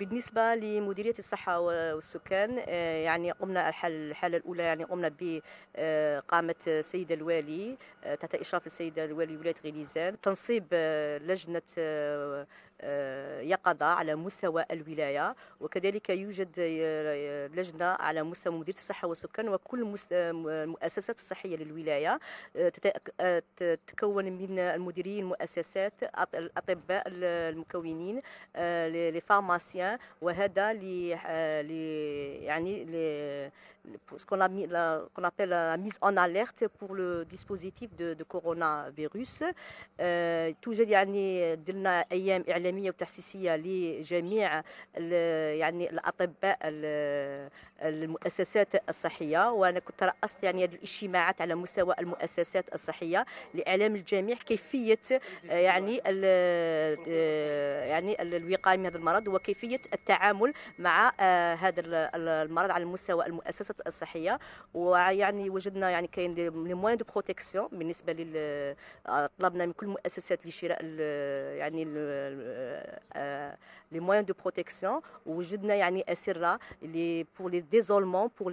بالنسبة لمديرية الصحة والسكان آه، يعني قمنا الحالة الأولى يعني قمنا بقامة آه، السيدة الوالي آه، تحت إشراف السيدة الوالي ولاية غليزان تنصيب لجنة آه، يقظة على مستوى الولاية وكذلك يوجد آه، لجنة على مستوى مديرية الصحة والسكان وكل المؤسسات آه، الصحية للولاية تتكون من المديرين المؤسسات الأطباء المكونين لفارماسيان وهذا يعني ce qu'on qu appelle la mise en alerte pour le dispositif de, de coronavirus توجد يعني درنا ايام اعلاميه وتحسيسيه لجميع يعني الاطباء المؤسسات الصحيه وانا كنت رأست يعني هذه الاجتماعات على مستوى المؤسسات الصحيه لاعلام الجميع كيفيه يعني الـ يعني الوقايه من هذا المرض وكيفيه التعامل مع آه، هذا المرض على مستوى المؤسسه الصحيه ويعني وجدنا يعني كاين لي موان دو بروتيكسيون بالنسبه لل آه، طلبنا من كل المؤسسات لشراء يعني آه، آه، لي موان دو بروتيكسيون وجدنا يعني اسره لي بور لي ديزولمون بور